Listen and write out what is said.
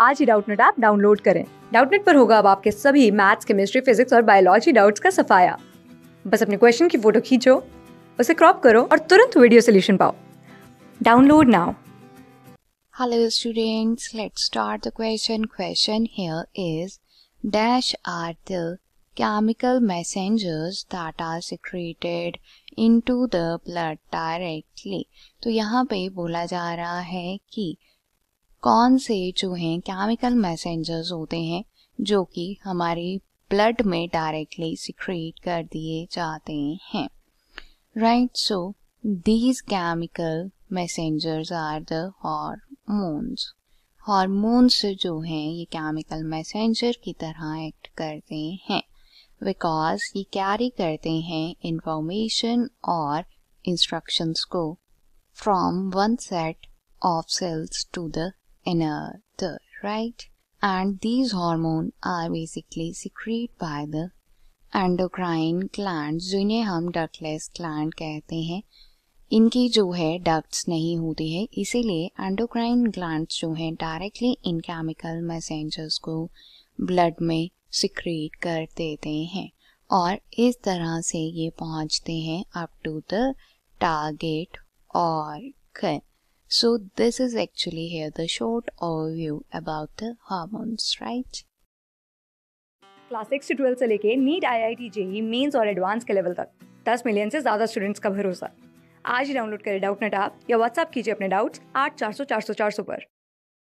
आज ही Doubtnut app download करें डाउटनेट पर होगा अब आपके सभी मैथ्स केमिस्ट्री फिजिक्स और बायोलॉजी डाउट्स का सफाया बस अपने क्वेश्चन की फोटो खींचो उसे क्रॉप करो और तुरंत वीडियो सोल्यूशन पाओ download now hello students let's start the question question here is dash are the chemical messengers that are secreted into the blood directly तो यहाँ पे बोला जा रहा है कि कौन से जो हैं केमिकल मैसेंजर्स होते हैं जो कि हमारे ब्लड में डायरेक्टली सिक्रेट कर दिए जाते हैं right so these chemical messengers are the hormones hormones जो हैं ये केमिकल मैसेंजर की तरह एक्ट करते हैं बिकॉज ये कैरी करते हैं इंफॉर्मेशन और इंस्ट्रक्शंस को from one set of cells to the another, right? And these hormones are basically secreted by the endocrine gland जिन्हें हम ductless gland कहते हैं इनकी जो है डक्ट्स नहीं होती है इसीलिए एंडोक्राइन ग्लैंड जो है डायरेक्टली इन केमिकल मैसेंजर्स को ब्लड में सिक्रीट कर देते हैं और इस तरह से ये पहुंचते हैं अप टू द टारगेट और कन So this is actually here the short overview about the hormones, right? Class twelfth से लेके NEET I I T JEE Mains और एडवांस के लेवल तक दस मिलियन से ज़्यादा स्टूडेंट्स का भरोसा आज ही डाउनलोड करें डाउट नेट आप या व्हाट्सअप कीजिए अपने डाउट्स आठ चार सौ चार सौ चार सौ पर